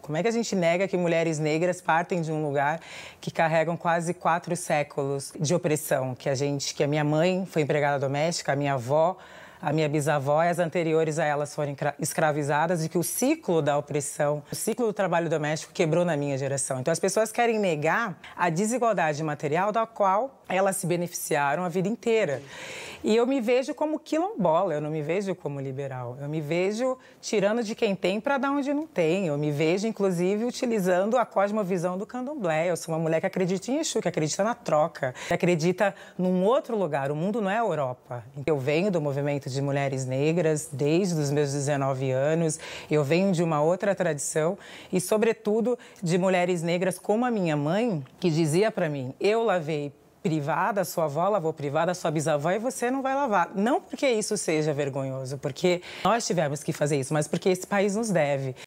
Como é que a gente nega que mulheres negras partem de um lugar que carregam quase quatro séculos de opressão? Que a gente, que a minha mãe foi empregada doméstica, a minha avó, a minha bisavó e as anteriores a elas foram escravizadas e que o ciclo da opressão, o ciclo do trabalho doméstico quebrou na minha geração. Então as pessoas querem negar a desigualdade material da qual elas se beneficiaram a vida inteira. E eu me vejo como quilombola, eu não me vejo como liberal. Eu me vejo tirando de quem tem para dar onde não tem. Eu me vejo, inclusive, utilizando a cosmovisão do candomblé. Eu sou uma mulher que acredita em Exu, que acredita na troca, que acredita num outro lugar. O mundo não é a Europa. Eu venho do movimento de mulheres negras desde os meus 19 anos. Eu venho de uma outra tradição e, sobretudo, de mulheres negras como a minha mãe, que dizia para mim: eu lavei privada, sua avó lavou privada, sua bisavó e você não vai lavar. Não porque isso seja vergonhoso, porque nós tivemos que fazer isso, mas porque esse país nos deve.